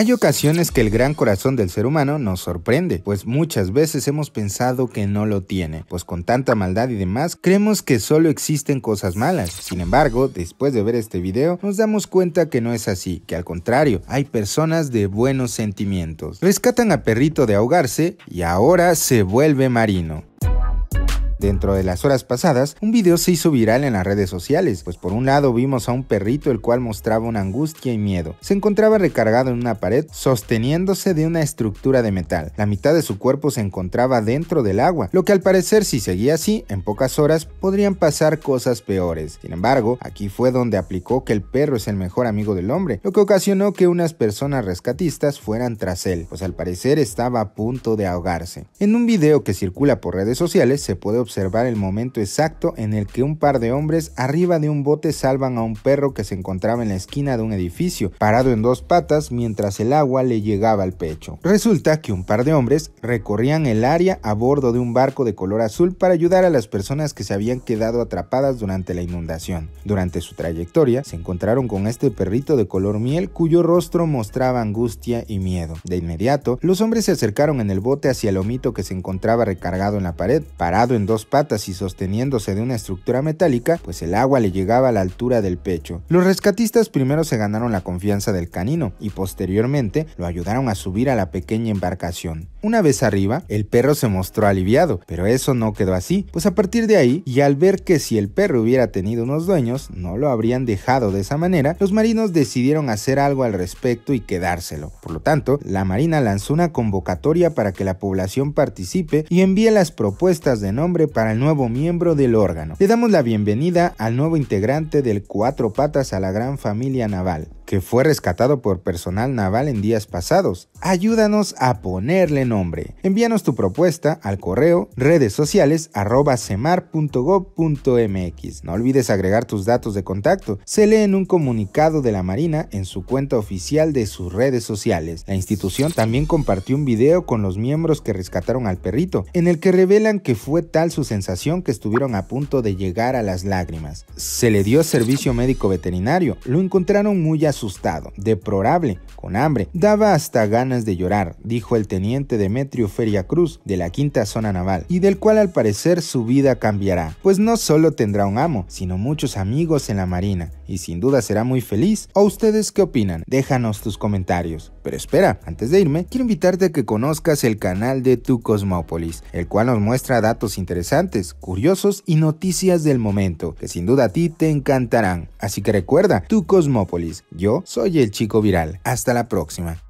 Hay ocasiones que el gran corazón del ser humano nos sorprende, pues muchas veces hemos pensado que no lo tiene, pues con tanta maldad y demás, creemos que solo existen cosas malas. Sin embargo, después de ver este video, nos damos cuenta que no es así, que al contrario, hay personas de buenos sentimientos. Rescatan a perrito de ahogarse y ahora se vuelve marino. Dentro de las horas pasadas, un video se hizo viral en las redes sociales, pues por un lado vimos a un perrito el cual mostraba una angustia y miedo. Se encontraba recargado en una pared, sosteniéndose de una estructura de metal. La mitad de su cuerpo se encontraba dentro del agua, lo que al parecer si seguía así, en pocas horas podrían pasar cosas peores. Sin embargo, aquí fue donde aplicó que el perro es el mejor amigo del hombre, lo que ocasionó que unas personas rescatistas fueran tras él, pues al parecer estaba a punto de ahogarse. En un video que circula por redes sociales se puede observar observar el momento exacto en el que un par de hombres arriba de un bote salvan a un perro que se encontraba en la esquina de un edificio, parado en dos patas mientras el agua le llegaba al pecho. Resulta que un par de hombres recorrían el área a bordo de un barco de color azul para ayudar a las personas que se habían quedado atrapadas durante la inundación. Durante su trayectoria se encontraron con este perrito de color miel cuyo rostro mostraba angustia y miedo. De inmediato, los hombres se acercaron en el bote hacia el omito que se encontraba recargado en la pared, parado en dos patas y sosteniéndose de una estructura metálica, pues el agua le llegaba a la altura del pecho. Los rescatistas primero se ganaron la confianza del canino y posteriormente lo ayudaron a subir a la pequeña embarcación. Una vez arriba, el perro se mostró aliviado, pero eso no quedó así, pues a partir de ahí, y al ver que si el perro hubiera tenido unos dueños, no lo habrían dejado de esa manera, los marinos decidieron hacer algo al respecto y quedárselo. Por lo tanto, la Marina lanzó una convocatoria para que la población participe y envíe las propuestas de nombre para el nuevo miembro del órgano. Le damos la bienvenida al nuevo integrante del Cuatro Patas a la gran familia naval que fue rescatado por personal naval en días pasados. Ayúdanos a ponerle nombre. Envíanos tu propuesta al correo redes sociales arroba semar.gov.mx. No olvides agregar tus datos de contacto. Se lee en un comunicado de la Marina en su cuenta oficial de sus redes sociales. La institución también compartió un video con los miembros que rescataron al perrito, en el que revelan que fue tal su sensación que estuvieron a punto de llegar a las lágrimas. Se le dio servicio médico veterinario. Lo encontraron muy asustado asustado, deplorable, con hambre, daba hasta ganas de llorar, dijo el teniente Demetrio Feria Cruz de la quinta zona naval, y del cual al parecer su vida cambiará, pues no solo tendrá un amo, sino muchos amigos en la marina, y sin duda será muy feliz. ¿O ustedes qué opinan? Déjanos tus comentarios. Pero espera, antes de irme, quiero invitarte a que conozcas el canal de Tu Cosmópolis, el cual nos muestra datos interesantes, curiosos y noticias del momento, que sin duda a ti te encantarán. Así que recuerda, Tu Cosmópolis, yo soy el chico viral. Hasta la próxima.